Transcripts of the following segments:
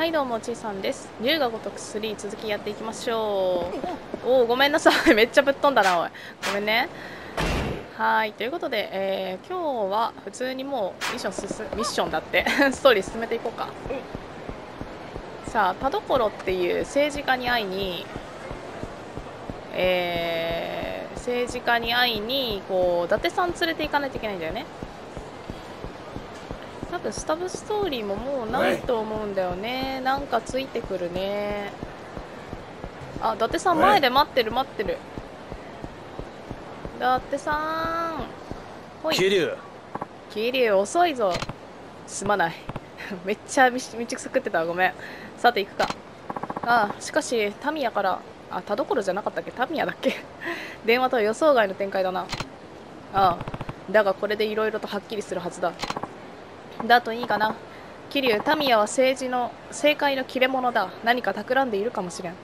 はいどうもちいさんです龍が如く3続きやっていきましょうおおごめんなさい めっちゃぶっ飛んだなおいごめんねはいということで、えー、今日は普通にもうミッション進ミッションだって ストーリー進めていこうか、さあ田所っていう政治家に会いにえー、政治家に会いにこう伊達さん連れて行かないといけないんだよね分スタブストーリーももうないと思うんだよねなんかついてくるねあ伊達さん前で待ってる待ってる伊達さんほい桐生桐生遅いぞすまない めっちゃ道くさくってたごめんさて行くかああしかしタミヤからあ田所じゃなかったっけタミヤだっけ 電話とは予想外の展開だなああだがこれでいろいろとはっきりするはずだだといいかな桐生民ヤは政治の政界の切れ者だ何か企んでいるかもしれん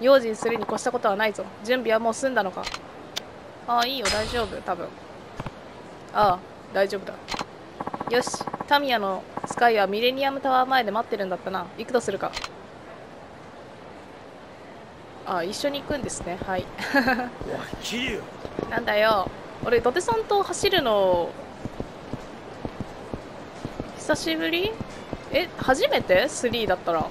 用心するに越したことはないぞ準備はもう済んだのかああいいよ大丈夫多分ああ大丈夫だよしタミヤのカイはミレニアムタワー前で待ってるんだったな行くとするかああ一緒に行くんですねはい なんだよ俺伊達さんと走るの久しぶりえ、初めて ?3 だったら。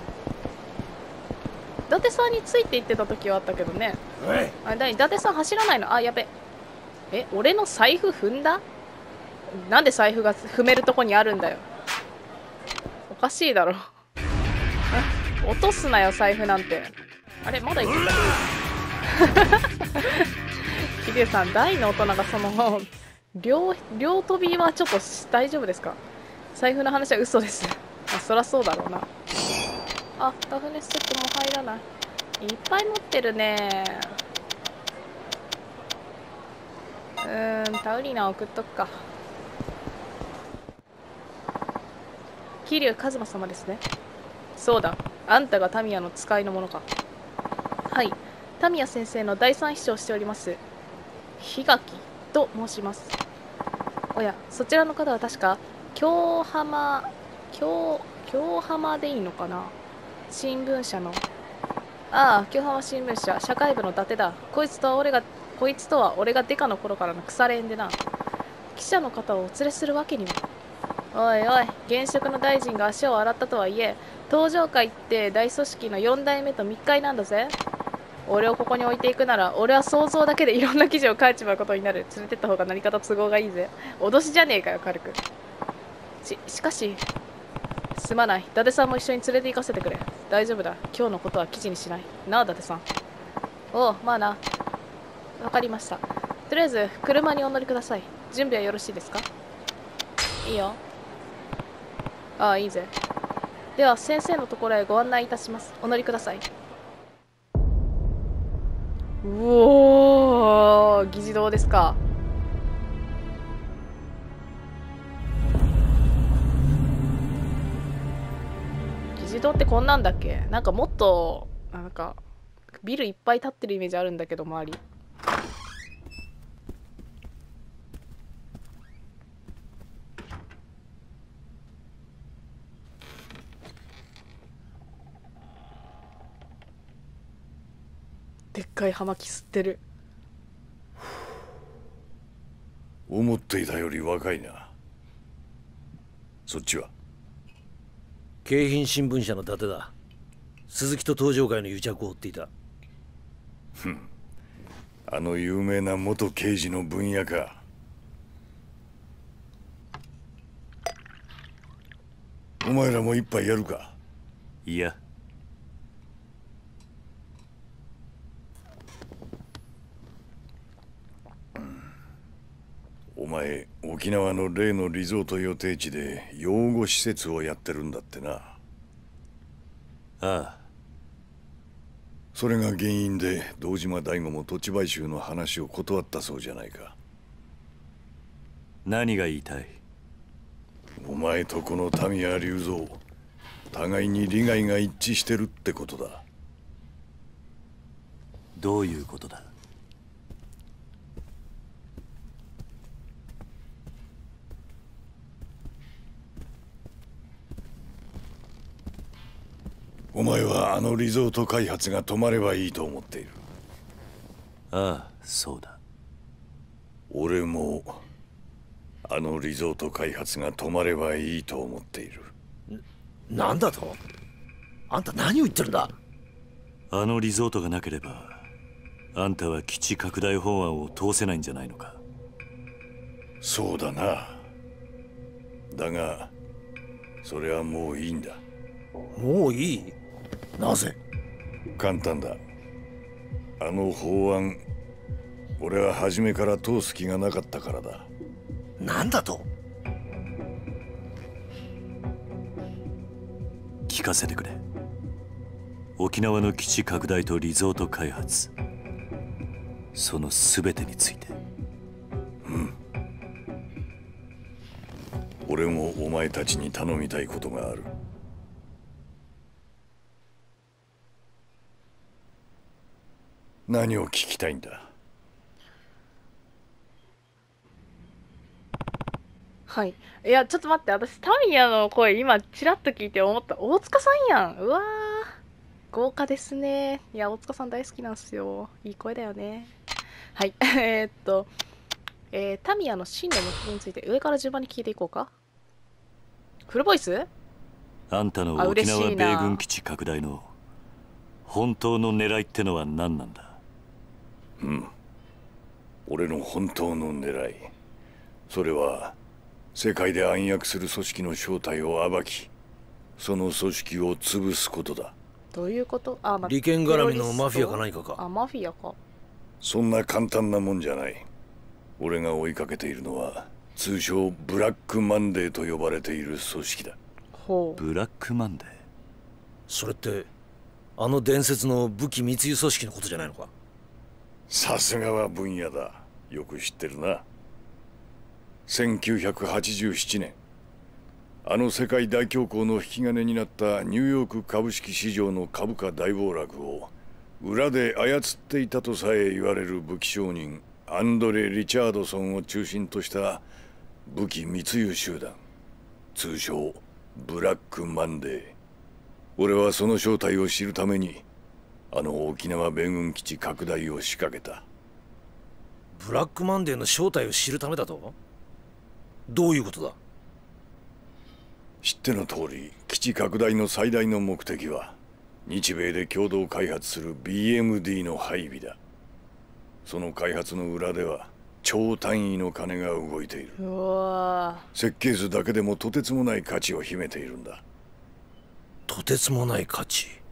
伊達さんについて行ってた時はあったけどね。あ、だ伊達さん走らないのあ、やべ。え、俺の財布踏んだなんで財布が踏めるとこにあるんだよ。おかしいだろ。落とすなよ、財布なんて。あれ、まだいくヒデさん、大の大人がその、両、両飛びはちょっと大丈夫ですか財布の話は嘘ですあ、そらそうだろうなあラフネスセットも入らないいっぱい持ってるねうんタウリナ送っとくか桐生一馬様ですねそうだあんたがタミヤの使いの者かはいタミヤ先生の第三秘書をしております檜垣と申しますおやそちらの方は確か京浜京京浜でいいのかな新聞社のああ京浜新聞社社会部の伊達だこいつとは俺がこいつとは俺がデカの頃からの腐れ縁でな記者の方をお連れするわけにはおいおい現職の大臣が足を洗ったとはいえ登場会って大組織の4代目と密会なんだぜ俺をここに置いていくなら俺は想像だけでいろんな記事を書いちまうことになる連れてった方が何かと都合がいいぜ脅しじゃねえかよ軽くし、しかし、すまない。伊達さんも一緒に連れて行かせてくれ。大丈夫だ。今日のことは記事にしない。なあ、伊達さん。おう、まあな。わかりました。とりあえず、車にお乗りください。準備はよろしいですかいいよ。ああ、いいぜ。では、先生のところへご案内いたします。お乗りください。うおー、議事堂ですか。ってこんなんだっけなんかもっとなんかビルいっぱい建ってるイメージあるんだけど周りでっかい葉巻吸ってる思っていたより若いなそっちは京浜新聞社の伊達だ鈴木と東上会の癒着を追っていたあの有名な元刑事の分野かお前らも一杯やるかいや沖縄の例のリゾート予定地で養護施設をやってるんだってなああそれが原因で堂島大吾も土地買収の話を断ったそうじゃないか何が言いたいお前とこの民谷隆三互いに利害が一致してるってことだどういうことだお前はあのリゾート開発が止まればいいと思っているああそうだ俺もあのリゾート開発が止まればいいと思っているなんだとあんた何を言ってるんだあのリゾートがなければあんたは基地拡大法案を通せないんじゃないのかそうだなだがそれはもういいんだもういいなぜ簡単だあの法案俺は初めから通す気がなかったからだ何だと聞かせてくれ沖縄の基地拡大とリゾート開発その全てについてうん俺もお前たちに頼みたいことがある何を聞きたいんだはいいやちょっと待って私タミヤの声今ちらっと聞いて思った大塚さんやんうわ豪華ですねいや大塚さん大好きなんですよいい声だよねはい えっとえー、タミヤの真の目標について上から順番に聞いていこうかフルボイスあんたの沖縄米軍基地拡大の本当の狙いってのは何なんだうん俺の本当の狙いそれは世界で暗躍する組織の正体を暴きその組織を潰すことだどういうことあ、ま利権絡みのマフィアか何かかあマフィアかそんな簡単なもんじゃない俺が追いかけているのは通称ブラックマンデーと呼ばれている組織だほうブラックマンデーそれってあの伝説の武器密輸組織のことじゃないのかさすがは分野だよく知ってるな1987年あの世界大恐慌の引き金になったニューヨーク株式市場の株価大暴落を裏で操っていたとさえ言われる武器商人アンドレ・リチャードソンを中心とした武器密輸集団通称ブラックマンデー俺はその正体を知るためにあの沖縄米軍基地拡大を仕掛けたブラックマンデーの正体を知るためだとどういうことだ知っての通り基地拡大の最大の目的は日米で共同開発する BMD の配備だその開発の裏では超単位の金が動いている設計図だけでもとてつもない価値を秘めているんだとてつもない価値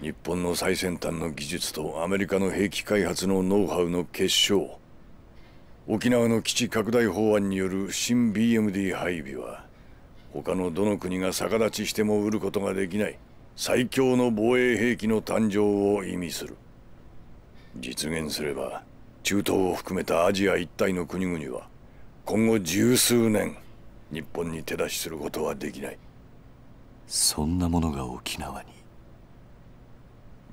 日本の最先端の技術とアメリカの兵器開発のノウハウの結晶沖縄の基地拡大法案による新 BMD 配備は他のどの国が逆立ちしても売ることができない最強の防衛兵器の誕生を意味する実現すれば中東を含めたアジア一帯の国々は今後十数年日本に手出しすることはできないそんなものが沖縄に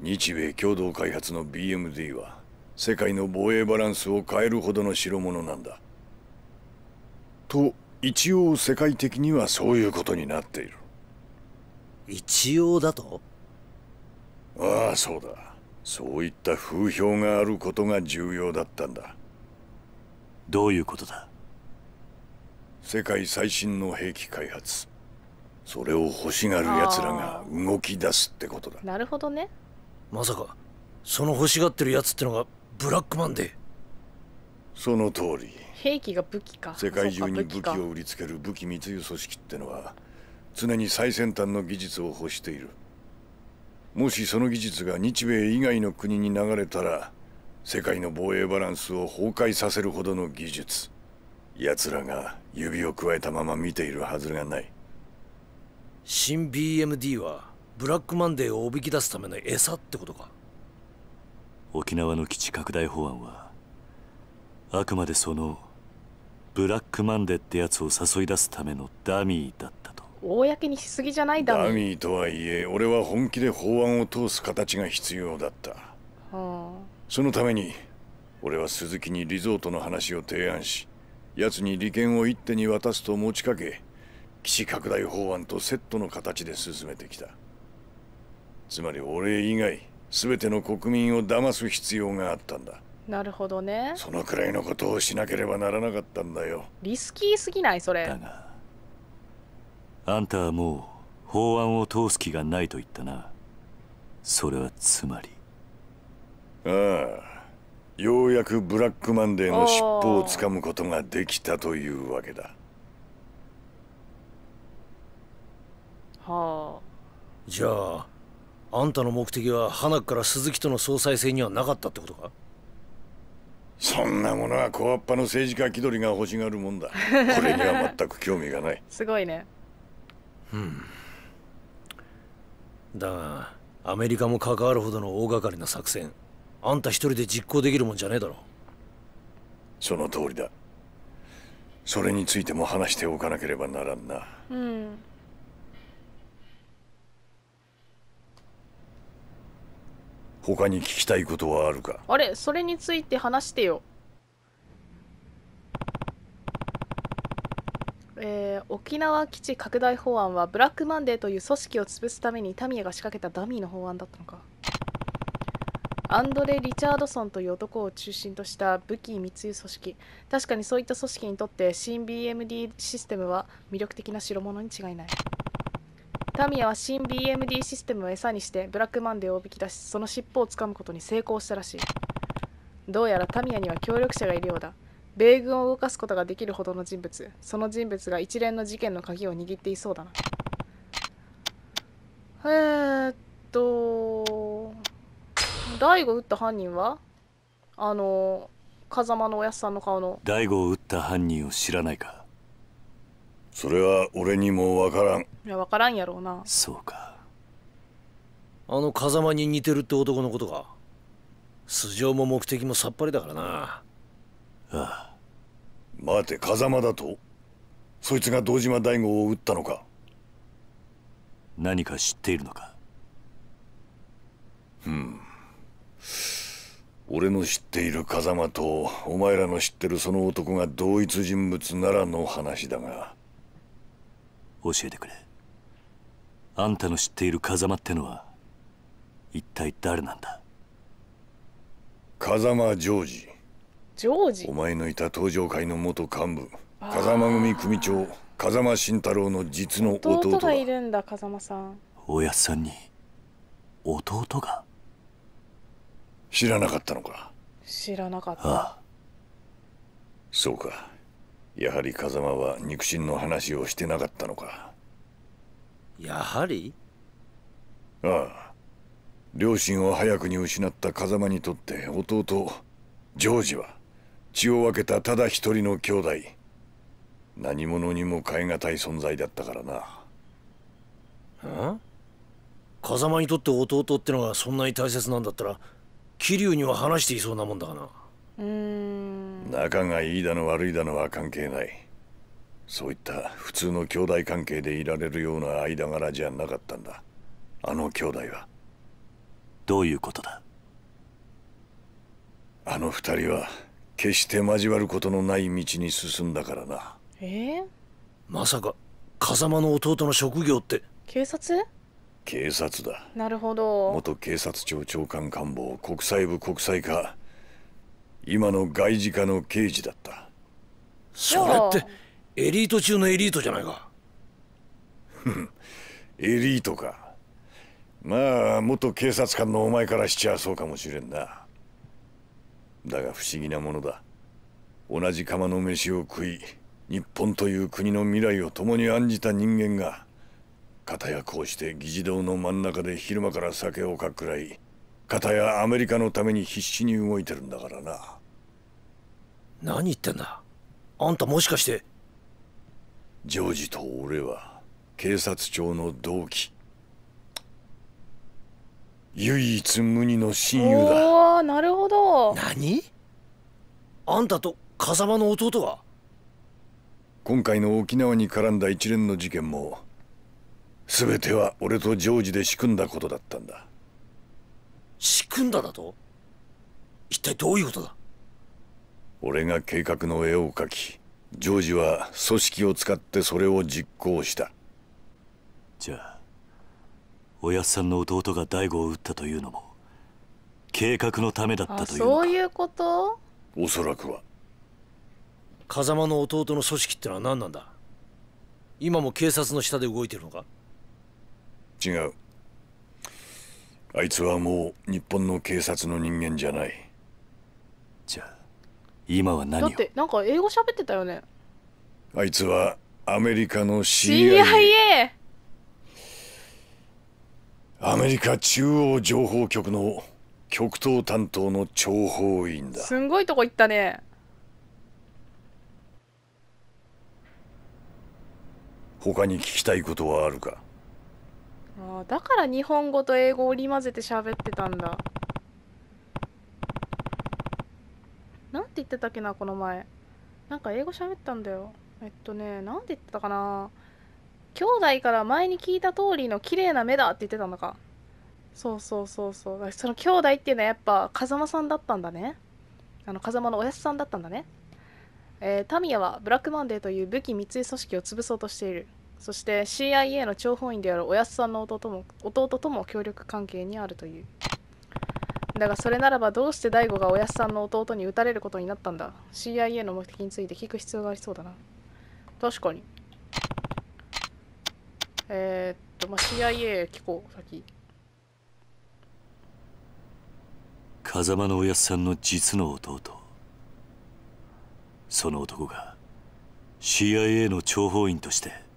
日米共同開発の BMD は世界の防衛バランスを変えるほどの代物なんだ。と一応世界的にはそういうことになっている。一応だとああそうだそういった風評があることが重要だったんだどういうことだ世界最新の兵器開発それを欲しがる奴らが動き出すってことだなるほどねまさかその欲しがってるやつってのがブラックマンでその通り兵器が武器か世界中に武器を売りつける武器密輸組織ってのは常に最先端の技術を欲しているもしその技術が日米以外の国に流れたら世界の防衛バランスを崩壊させるほどの技術奴らが指をくわえたまま見ているはずがない新 BMD はブラックマンデーをおびき出すための餌ってことか沖縄の基地拡大法案はあくまでそのブラックマンデーってやつを誘い出すためのダミーだったと公にしすぎじゃないダミーダミーとはいえ俺は本気で法案を通す形が必要だった、はあ、そのために俺は鈴木にリゾートの話を提案し奴に利権を一手に渡すと持ちかけ基地拡大法案とセットの形で進めてきたつまり俺以外全ての国民を騙す必要があったんだなるほどねそのくらいのことをしなければならなかったんだよリスキーすぎないそれだがあんたはもう法案を通す気がないと言ったなそれはつまりああようやくブラックマンデーの尻尾をつかむことができたというわけだはあじゃああんたの目的は花から鈴木との総裁選にはなかったってことかそんなものは小っぱの政治家気取りが欲しがるもんだこれには全く興味がない すごいねうんだがアメリカも関わるほどの大掛かりな作戦あんた一人で実行できるもんじゃねえだろその通りだそれについても話しておかなければならんなうん他に聞きたいことはあるかあれそれについて話してよえー、沖縄基地拡大法案はブラックマンデーという組織を潰すためにタミヤが仕掛けたダミーの法案だったのかアンドレ・リチャードソンという男を中心とした武器密輸組織確かにそういった組織にとって新 BMD システムは魅力的な代物に違いないタミヤは新 BMD システムを餌にしてブラックマンデーをおびき出しその尻尾をつかむことに成功したらしいどうやらタミヤには協力者がいるようだ米軍を動かすことができるほどの人物その人物が一連の事件の鍵を握っていそうだなえー、っと大悟撃った犯人はあの風間のおやすさんの顔の大悟を撃った犯人を知らないかそれは俺にもわからんいやわからんやろうなそうかあの風間に似てるって男のことか素性も目的もさっぱりだからなああ待て風間だとそいつが堂島大吾を撃ったのか何か知っているのかうん俺の知っている風間とお前らの知ってるその男が同一人物ならの話だが教えてくれあんたの知っている風間ってのは一体誰なんだ風間ジョージジョージお前のいた登場会の元幹部風間組組長風間慎太郎の実の弟がいるんだ風間さんおやさんに弟が知らなかったのか知らなかったああそうかやはり風間は肉親の話をしてなかったのかやはりああ両親を早くに失った風間にとって弟ジョージは血を分けたただ一人の兄弟何者にも代え難い存在だったからな風間にとって弟ってのがそんなに大切なんだったら桐生には話していそうなもんだがな仲がいいだの悪いだのは関係ないそういった普通の兄弟関係でいられるような間柄じゃなかったんだあの兄弟はどういうことだあの二人は決して交わることのない道に進んだからなえー、まさか風間の弟の職業って警察警察だなるほど元警察庁長官官房国際部国際課今の外事課の刑事だったそれってエリート中のエリートじゃないか エリートかまあ元警察官のお前からしちゃそうかもしれんなだが不思議なものだ同じ釜の飯を食い日本という国の未来を共に案じた人間が片やこうして議事堂の真ん中で昼間から酒をかくくらい片やアメリカのために必死に動いてるんだからな何言ってんだあんたもしかしてジョージと俺は警察庁の同期唯一無二の親友だおなるほど何あんたと風間の弟は今回の沖縄に絡んだ一連の事件も全ては俺とジョージで仕組んだことだったんだ仕組んだだと一体どういうことだ俺が計画の絵を描きジョージは組織を使ってそれを実行したじゃあおやっさんの弟が大悟を撃ったというのも計画のためだったというそういうことおそらくは風間の弟の組織ってのは何なんだ今も警察の下で動いてるのか違うあいつはもう日本の警察の人間じゃないじゃあ今は何をだってなんか英語喋ってたよねあいつはアメリカの CIA, CIA アメリカ中央情報局の極東担当の諜報員だすごいとこ行ったね他に聞きたいことはあるかあだから日本語と英語を織り交ぜて喋ってたんだなんて言ってたっけなこの前なんか英語喋ったんだよえっとねなんて言ってたかな兄弟から前に聞いた通りの綺麗な目だって言ってたのかそうそうそうそうその兄弟っていうのはやっぱ風間さんだったんだねあの風間のおやすさんだったんだねえー、タミヤはブラックマンデーという武器密輸組織を潰そうとしているそして CIA の諜報員であるおやすさんの弟も弟とも協力関係にあるというだがそれならばどうして大悟がおやすさんの弟に撃たれることになったんだ CIA の目的について聞く必要がありそうだな確かにえー、っとまあ CIA 聞こう先風間のおやすさんの実の弟その男が CIA の諜報員として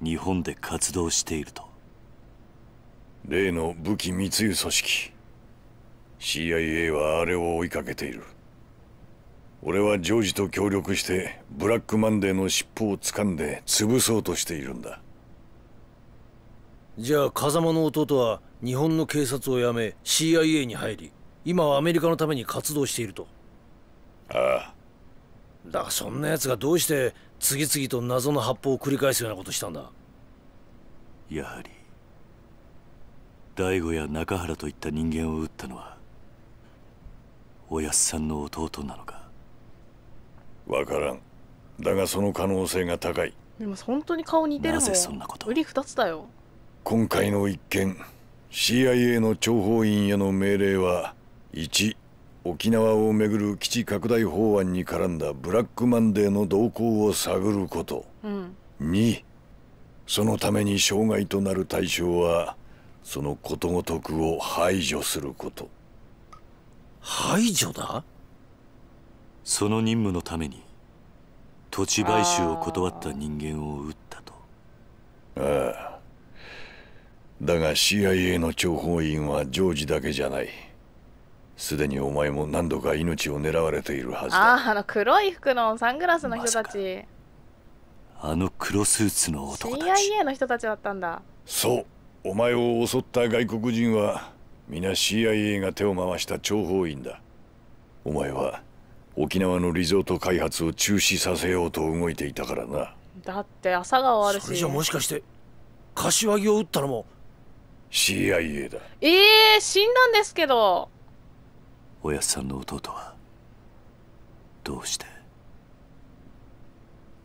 日本で活動していると例の武器密輸組織 CIA はあれを追いかけている俺はジョージと協力してブラックマンデーの尻尾を掴んで潰そうとしているんだじゃあ風間の弟は日本の警察を辞め CIA に入り今はアメリカのために活動しているとああだがそんな奴がどうして次々と謎の発砲を繰り返すようなことしたんだやはり大悟や中原といった人間を撃ったのはおやっさんの弟なのか分からんだがその可能性が高いでも本当に顔似てるもんなぜそんなこと売り2つだよ今回の一件 CIA の諜報員への命令は1沖縄をめぐる基地拡大法案に絡んだブラックマンデーの動向を探ること、うん、2そのために障害となる対象はそのことごとくを排除すること排除だその任務のために土地買収を断った人間を撃ったとああだが CIA の諜報員はジョージだけじゃないすでにお前も何度か命を狙われているはずだあああの黒い服のサングラスの人たち、まあの黒スーツの男たち CIA の人たちだったんだそうお前を襲った外国人は皆 CIA が手を回した諜報員だお前は沖縄のリゾート開発を中止させようと動いていたからなだって朝顔あるしそれじゃもしかして柏木を撃ったのも CIA だええー、死んだんですけどおやさんの弟はどうして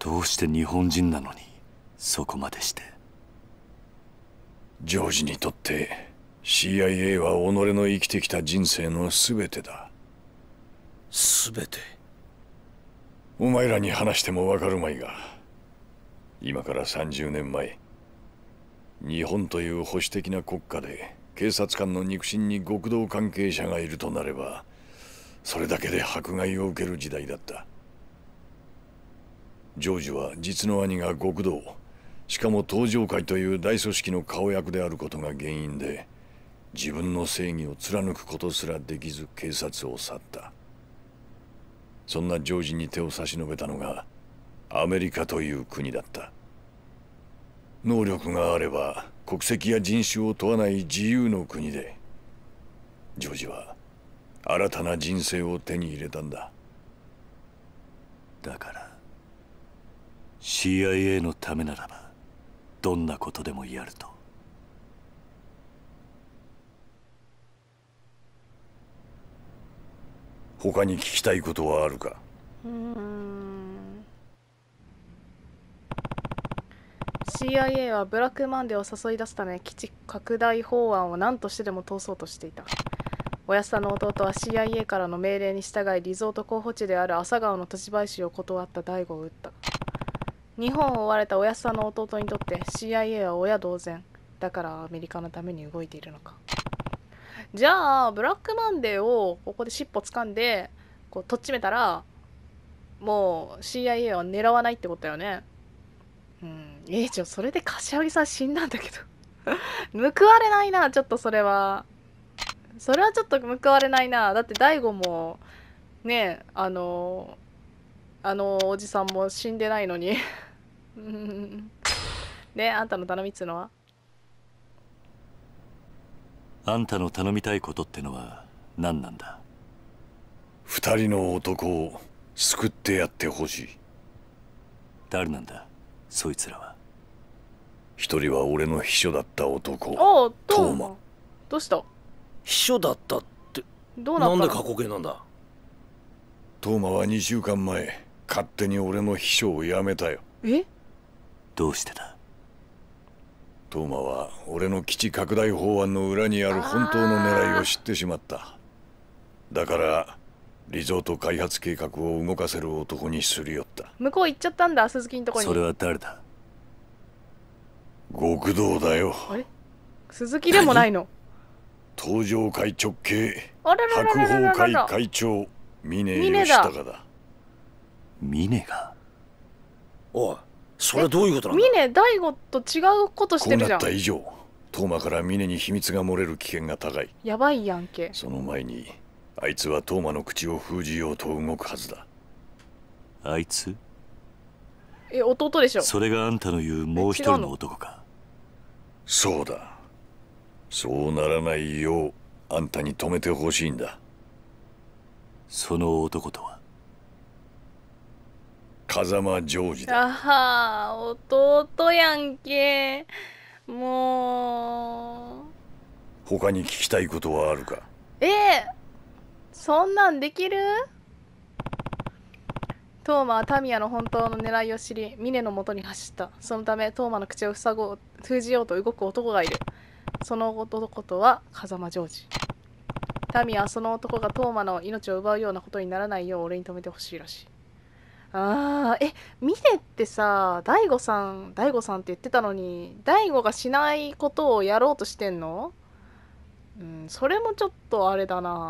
どうして日本人なのにそこまでしてジョージにとって CIA は己の生きてきた人生の全てだ全てお前らに話してもわかるまいが今から30年前日本という保守的な国家で警察官の肉親に極道関係者がいるとなればそれだけで迫害を受ける時代だったジョージは実の兄が極道しかも東上会という大組織の顔役であることが原因で自分の正義を貫くことすらできず警察を去ったそんなジョージに手を差し伸べたのがアメリカという国だった能力があれば国籍や人種を問わない自由の国でジョージは新たな人生を手に入れたんだだから CIA のためならばどんなことでもやると他に聞きたいことはあるかうん CIA はブラックマンデーを誘い出すため基地拡大法案を何としてでも通そうとしていた親んの弟は CIA からの命令に従いリゾート候補地である朝顔の土地買収を断った大悟を撃った日本を追われたおやさんの弟にとって CIA は親同然だからアメリカのために動いているのかじゃあブラックマンデーをここで尻尾掴んでこうとっちめたらもう CIA は狙わないってことだよねうんえゃあそれで柏木さん死んだんだけど 報われないなちょっとそれはそれはちょっと報われないなだって大悟もねあのあのおじさんも死んでないのに ねあんたの頼みっつうのはあんたの頼みたいことってのは何なんだ二人の男を救ってやってほしい誰なんだそいつらは一人は俺の秘書だった男おおトーマどうした秘書だったってどうなんで過去形なんだトーマは2週間前勝手に俺の秘書を辞めたよえどうしてだトーマは俺の基地拡大法案の裏にある本当の狙いを知ってしまっただからリゾート開発計画を動かせる男にすり寄った向こう行っちゃったんだ鈴木のとこにそれは誰だ極道だよあれ鈴木でもないの東上会直系白鵬会会長峰義隆。だ峰がおいそれどういうことなんだ大悟と違うことしてるじゃんこうなった以上トーマから峰に秘密が漏れる危険が高いやばいやんけその前にあいつはトーマの口を封じようと動くはずだあいつえ弟でしょそれがあんたの言うもう一人の男かそうだそうならないようあんたに止めてほしいんだその男とは風間ジョージだあは弟やんけもう他に聞きたいことはあるかええそんなんできるトーマはタミヤの本当の狙いを知り峰のもとに走ったそのためトーマの口を塞ごう封じようと動く男がいるその男とは風間ジョージタミヤはその男がトーマの命を奪うようなことにならないよう俺に止めてほしいらしいああえミネってさ大悟さん大悟さんって言ってたのに大悟がしないことをやろうとしてんのうんそれもちょっとあれだな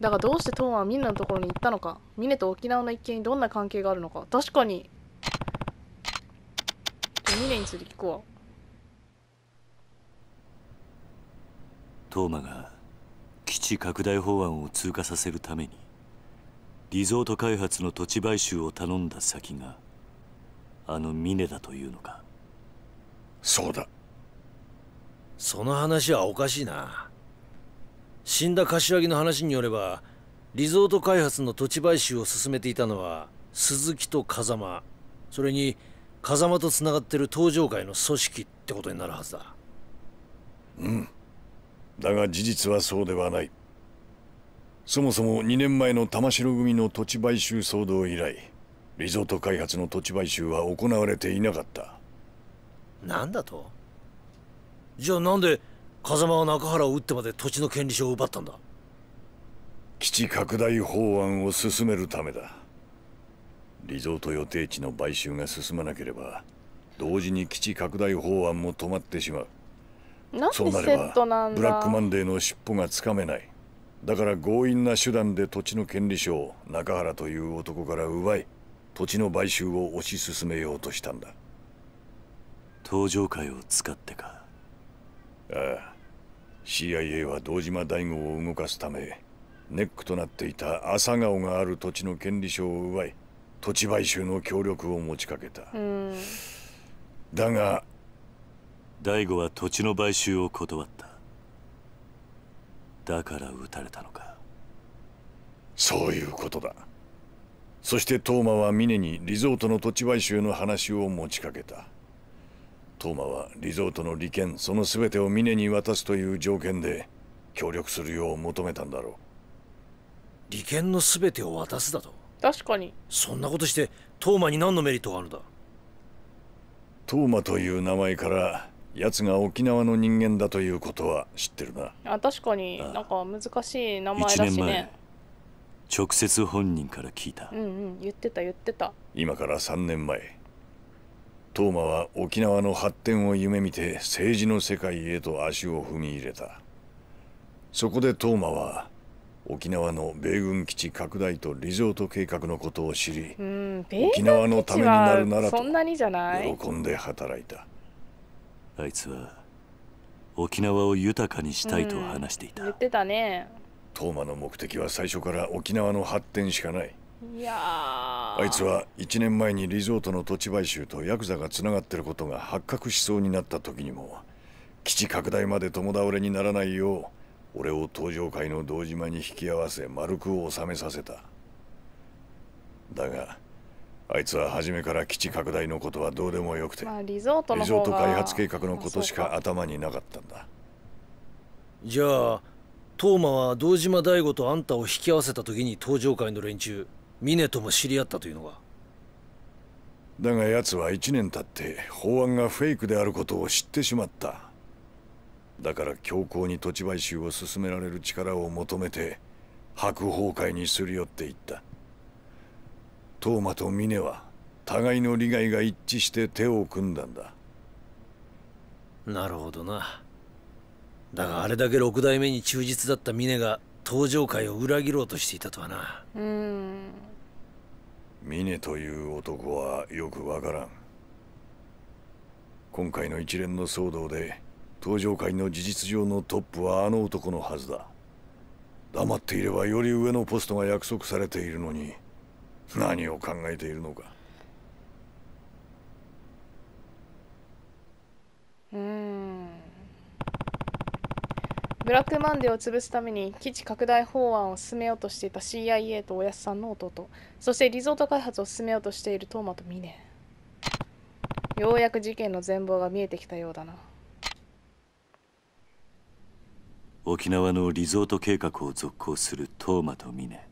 だがどうしてトーンはミネのところに行ったのかミネと沖縄の一件にどんな関係があるのか確かにミネについて聞くわトーマが基地拡大法案を通過させるためにリゾート開発の土地買収を頼んだ先があの峰だというのかそうだその話はおかしいな死んだ柏木の話によればリゾート開発の土地買収を進めていたのは鈴木と風間それに風間とつながってる東上会の組織ってことになるはずだうんだが事実はそうではないそもそも2年前の玉城組の土地買収騒動以来リゾート開発の土地買収は行われていなかったなんだとじゃあなんで風間は中原を撃ってまで土地の権利書を奪ったんだ基地拡大法案を進めるためだリゾート予定地の買収が進まなければ同時に基地拡大法案も止まってしまうそうなればブラックマンデーの尻尾がつかめないだから強引な手段で土地の権利書を中原という男から奪い土地の買収を推し進めようとしたんだ登場会を使ってかああ CIA は堂島大吾を動かすためネックとなっていた朝顔がある土地の権利書を奪い土地買収の協力を持ちかけただが大吾は土地の買収を断っただから撃たれたのかそういうことだそしてトーマは峰にリゾートの土地買収の話を持ちかけたトーマはリゾートの利権その全てを峰に渡すという条件で協力するよう求めたんだろう利権の全てを渡すだと確かにそんなことしてトーマに何のメリットがあるんだトーマという名前から奴が沖縄の人間だということは知ってるなあ確かになんか難しい名前だしね1年前直接本人から聞いたうんうん言ってた言ってた今から3年前トーマは沖縄の発展を夢見て政治の世界へと足を踏み入れたそこでトーマは沖縄の米軍基地拡大とリゾート計画のことを知り、うん、沖縄のためになるならと喜んで働いた。あいつは沖縄を豊かにしたいと話していた、うん、言ってたねトーマの目的は最初から沖縄の発展しかないいやあいつは1年前にリゾートの土地買収とヤクザがつながってることが発覚しそうになった時にも基地拡大まで共倒れにならないよう俺を東上界の堂島に引き合わせ丸く収めさせただがあいつは初めから基地拡大のことはどうでもよくて、まあ、リゾートリゾート開発計画のことしか頭になかったんだじゃあトーマは堂島大吾とあんたを引き合わせた時に登場会の連中峰とも知り合ったというのがだが奴は1年経って法案がフェイクであることを知ってしまっただから強硬に土地買収を進められる力を求めて白鵬会にすり寄っていったトーマとミネは互いの利害が一致して手を組んだんだなるほどなだがあれだけ六代目に忠実だったミネが登場会を裏切ろうとしていたとはなうんミネという男はよくわからん今回の一連の騒動で登場会の事実上のトップはあの男のはずだ黙っていればより上のポストが約束されているのに何を考えているのかうんブラックマンデーを潰すために基地拡大法案を進めようとしていた CIA とおやすさんの弟そしてリゾート開発を進めようとしているトーマとミネようやく事件の全貌が見えてきたようだな沖縄のリゾート計画を続行するトーマとミネ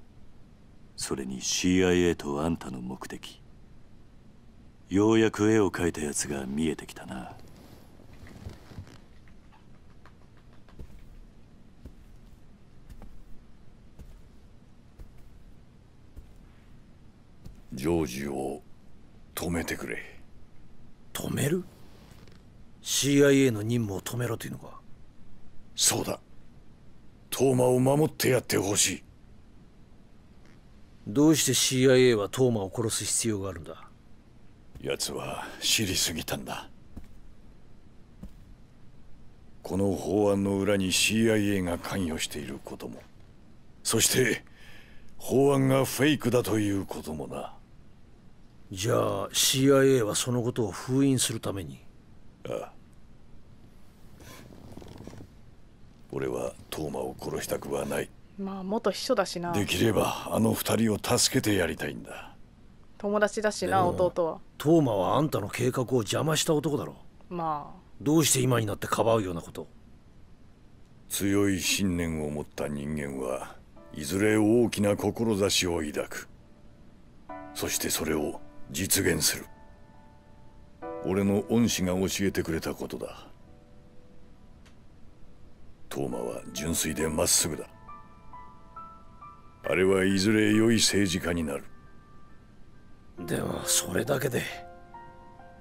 それに CIA とあんたの目的ようやく絵を描いたやつが見えてきたなジョージを止めてくれ止める ?CIA の任務を止めろというのかそうだトーマを守ってやってほしいどうして CIA はトーマを殺す必要があるんだ奴は知りすぎたんだこの法案の裏に CIA が関与していることもそして法案がフェイクだということもなじゃあ CIA はそのことを封印するためにああ俺はトーマを殺したくはないまあ元秘書だしなできればあの二人を助けてやりたいんだ友達だしな弟はトーマはあんたの計画を邪魔した男だろまあどうして今になってかばうようなこと強い信念を持った人間はいずれ大きな志を抱くそしてそれを実現する俺の恩師が教えてくれたことだトーマは純粋でまっすぐだあれはいずれ良い政治家になるでもそれだけで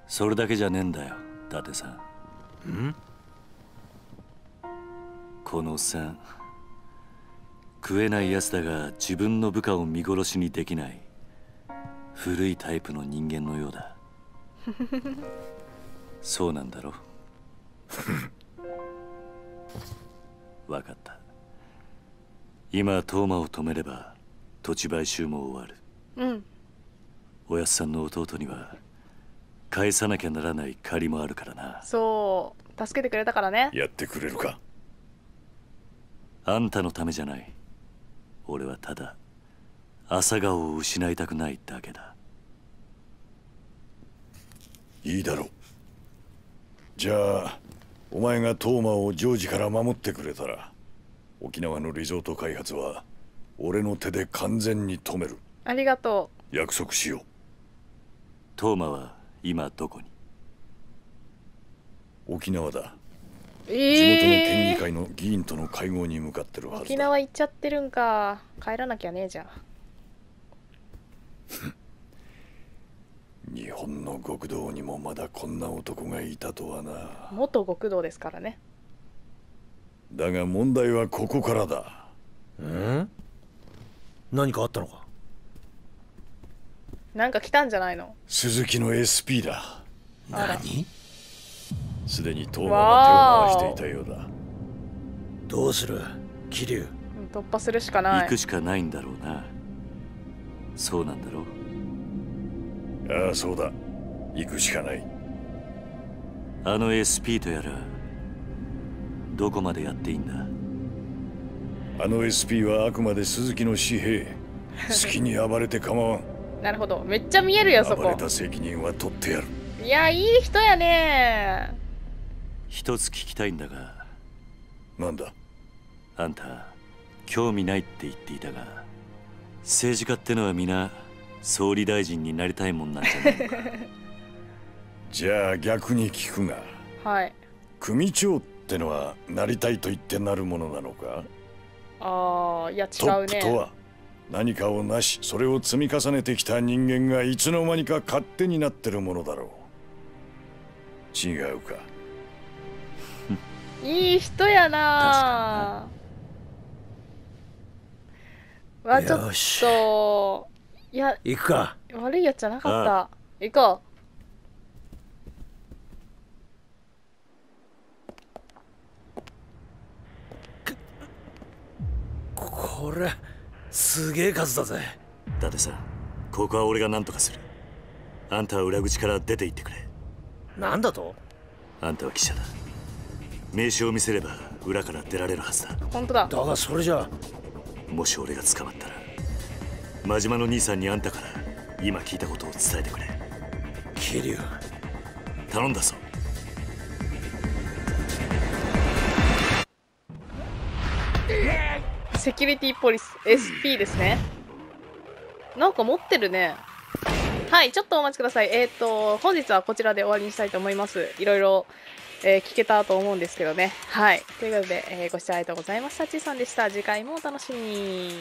それだけじゃねえんだよ伊達さんんこのん食えないやつだが自分の部下を見殺しにできない古いタイプの人間のようだ そうなんだろ分 かった今トーマを止めれば土地買収も終わるうんおやすさんの弟には返さなきゃならない借りもあるからなそう助けてくれたからねやってくれるかあんたのためじゃない俺はただ朝顔を失いたくないだけだいいだろうじゃあお前がトーマをジョージから守ってくれたら沖縄のリゾート開発は俺の手で完全に止めるありがとう約束しようトーマは今どこに沖縄だ、えー、地元の県議会の議員との会合に向かってるはず沖縄行っちゃってるんか帰らなきゃねえじゃん日本の極道にもまだこんな男がいたとはな元極道ですからねだが問題はここからだん何かあったのかなんか来たんじゃないの鈴木の SP だ何すでに東馬が手を回していたようだどうする桐生突破するしかない行くしかないんだろうなそうなんだろうああそうだ行くしかないあの SP とやらどこまでやっていいんだあの SP はあくまで鈴木の紙幣 好きに暴れて構わんなるほどめっちゃ見えるよそこ暴れた責任は取ってやるいやいい人やね一つ聞きたいんだがなんだあんた興味ないって言っていたが政治家ってのは皆総理大臣になりたいもんなんじゃないのか じゃあ逆に聞くがはい組長ってってのはなりたいと言ってなるものなのかああいや違うねとは何かをなしそれを積み重ねてきた人間がいつの間にか勝手になってるものだろう違うか いい人やなわ、ちょっといや行くか悪いやつじゃなかった行こうこれすげえ数だぜってさここは俺が何とかするあんたは裏口から出て行ってくれなんだとあんたは記者だ名刺を見せれば裏から出られるはずだ本当だだがそれじゃもし俺が捕まったら真島の兄さんにあんたから今聞いたことを伝えてくれ桐生頼んだぞセキュリティポリス、SP ですね。なんか持ってるね。はい、ちょっとお待ちください。えっ、ー、と、本日はこちらで終わりにしたいと思います。いろいろ、えー、聞けたと思うんですけどね。はい。ということで、えー、ご視聴ありがとうございました。ちーさんでした。次回もお楽しみに。